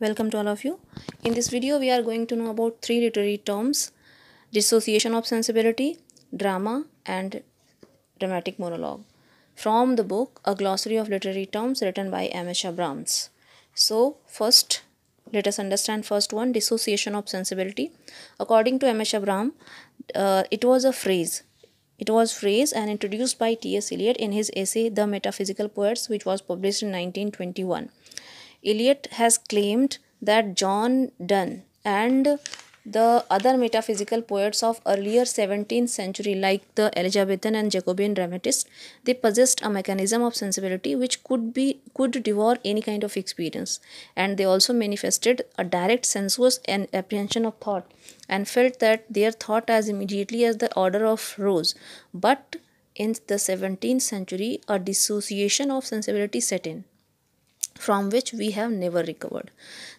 Welcome to all of you. In this video, we are going to know about three literary terms, dissociation of sensibility, drama and dramatic monologue from the book A Glossary of Literary Terms written by M. H. Brahms. So first, let us understand first one, dissociation of sensibility. According to M. H. Brahms, uh, it was a phrase it was phrase and introduced by T.S. Eliot in his essay The Metaphysical Poets which was published in 1921. Eliot has claimed that John Donne and the other metaphysical poets of earlier 17th century like the elizabethan and jacobean dramatists they possessed a mechanism of sensibility which could be could devour any kind of experience and they also manifested a direct sensuous and apprehension of thought and felt that their thought as immediately as the order of rose but in the 17th century a dissociation of sensibility set in from which we have never recovered.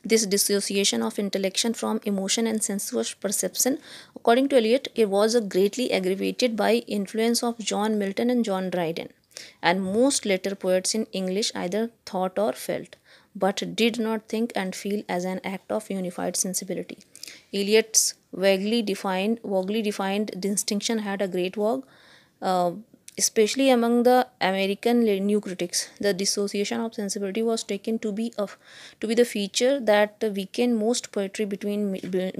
This dissociation of intellection from emotion and sensuous perception, according to Eliot, it was greatly aggravated by influence of John Milton and John Dryden, and most later poets in English either thought or felt, but did not think and feel as an act of unified sensibility. Eliot's vaguely defined, vaguely defined distinction had a great vogue. Uh, especially among the American new critics, the dissociation of sensibility was taken to be of to be the feature that weakened most poetry between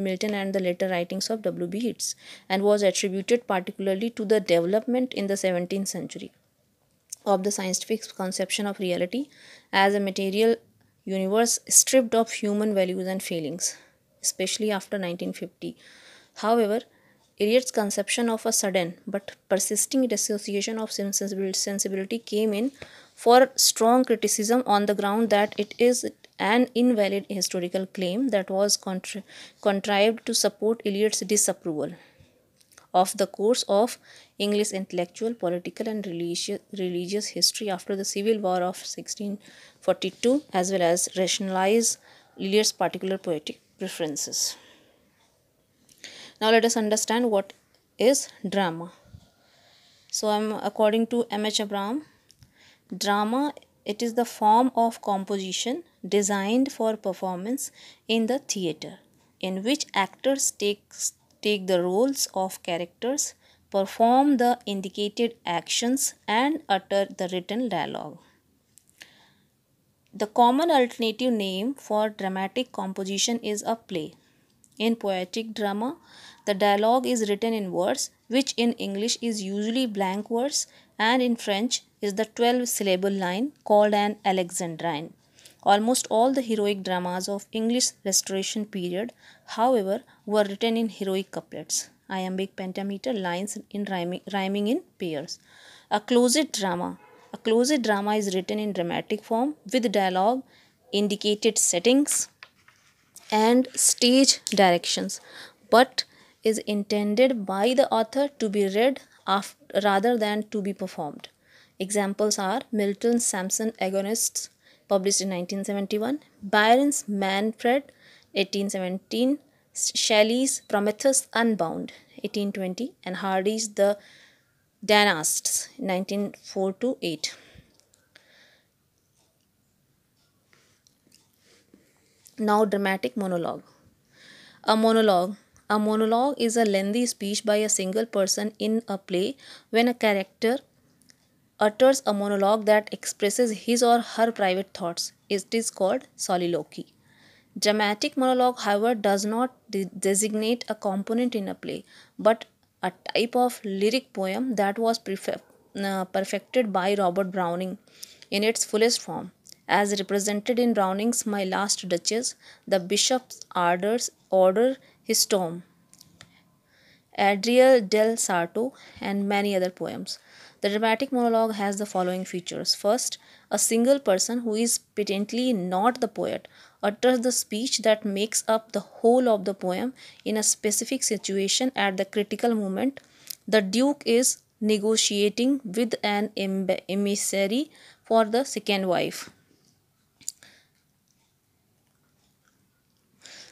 Milton and the later writings of W. B. Yeats, and was attributed particularly to the development in the 17th century of the scientific conception of reality as a material universe stripped of human values and feelings, especially after 1950. However, Elliott's conception of a sudden but persisting dissociation of sensibility came in for strong criticism on the ground that it is an invalid historical claim that was contri contrived to support Eliot's disapproval of the course of English intellectual, political and religious, religious history after the Civil War of 1642 as well as rationalize Eliot's particular poetic preferences. Now let us understand what is drama. So I'm according to M. H. Abram, drama it is the form of composition designed for performance in the theater, in which actors take, take the roles of characters, perform the indicated actions, and utter the written dialogue. The common alternative name for dramatic composition is a play. In poetic drama, the dialogue is written in words, which in English is usually blank verse and in French is the 12 syllable line called an alexandrine. Almost all the heroic dramas of English Restoration period, however, were written in heroic couplets, iambic pentameter lines in rhyming, rhyming in pairs. A closet drama. A closet drama is written in dramatic form with dialogue, indicated settings, and stage directions, but is intended by the author to be read after, rather than to be performed. Examples are Milton's Samson Agonists, published in 1971, Byron's Manfred, 1817, Shelley's Prometheus Unbound, 1820, and Hardy's The Dynasts*, 1904 8. Now, dramatic monologue. A monologue. A monologue is a lengthy speech by a single person in a play when a character utters a monologue that expresses his or her private thoughts. It is called soliloquy. Dramatic monologue, however, does not de designate a component in a play, but a type of lyric poem that was uh, perfected by Robert Browning in its fullest form. As represented in Browning's My Last Duchess, the bishop's orders order his tomb, Adriel del Sarto, and many other poems. The dramatic monologue has the following features. First, a single person who is patently not the poet utters the speech that makes up the whole of the poem in a specific situation at the critical moment. The Duke is negotiating with an emissary for the second wife.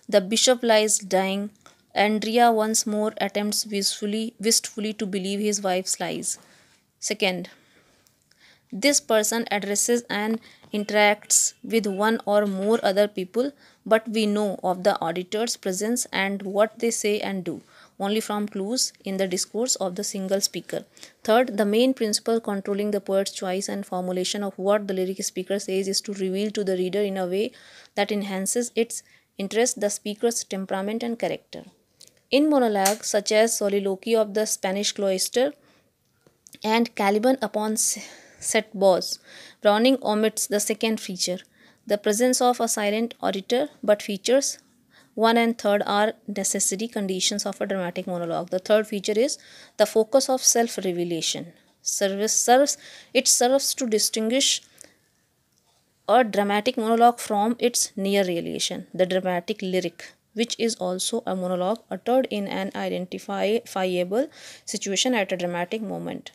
The bishop lies dying. Andrea once more attempts wistfully, wistfully to believe his wife's lies. Second, this person addresses and interacts with one or more other people, but we know of the auditor's presence and what they say and do only from clues in the discourse of the single speaker. Third, the main principle controlling the poet's choice and formulation of what the lyric speaker says is to reveal to the reader in a way that enhances its interest the speaker's temperament and character. In monologues such as Soliloquy of the Spanish Cloister and Caliban upon Set Boss, Browning omits the second feature, the presence of a silent auditor, but features 1 and 3rd are necessary conditions of a dramatic monologue. The third feature is the focus of self revelation. Service serves, it serves to distinguish a dramatic monologue from its near relation, the dramatic lyric, which is also a monologue uttered in an identifiable situation at a dramatic moment.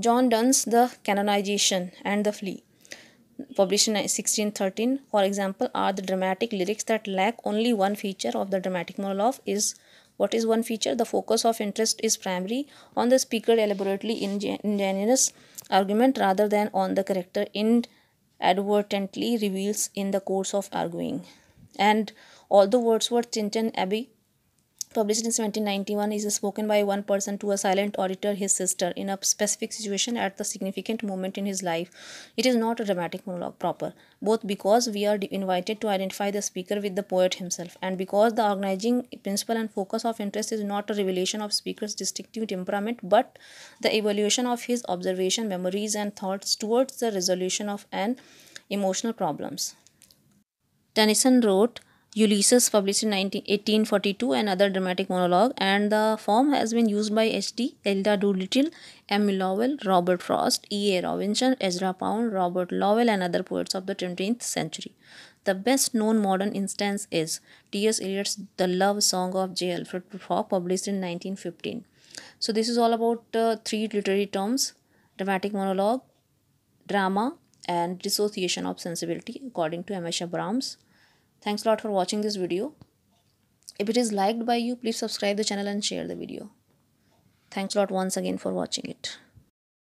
John Donne's The Canonization and The Flea, published in 1613, for example, are the dramatic lyrics that lack only one feature of the dramatic monologue is what is one feature? The focus of interest is primary on the speaker elaborately ingenious argument rather than on the character in advertently reveals in the course of arguing. And although Wordsworth Chinchon Abbey published in 1791 is spoken by one person to a silent auditor, his sister, in a specific situation at the significant moment in his life. It is not a dramatic monologue proper, both because we are invited to identify the speaker with the poet himself and because the organizing principle and focus of interest is not a revelation of speaker's distinctive temperament but the evolution of his observation, memories and thoughts towards the resolution of an emotional problems. Tennyson wrote, Ulysses published in 1842 and other dramatic monologue and the form has been used by H.D. Elda Doolittle, Emily Lowell, Robert Frost, E. A. Robinson, Ezra Pound, Robert Lowell and other poets of the 20th century. The best known modern instance is T.S. Eliot's The Love Song of J. Alfred Prufrock published in 1915. So this is all about uh, three literary terms, dramatic monologue, drama and dissociation of sensibility according to M. H. Brahms. Thanks a lot for watching this video. If it is liked by you, please subscribe the channel and share the video. Thanks a lot once again for watching it.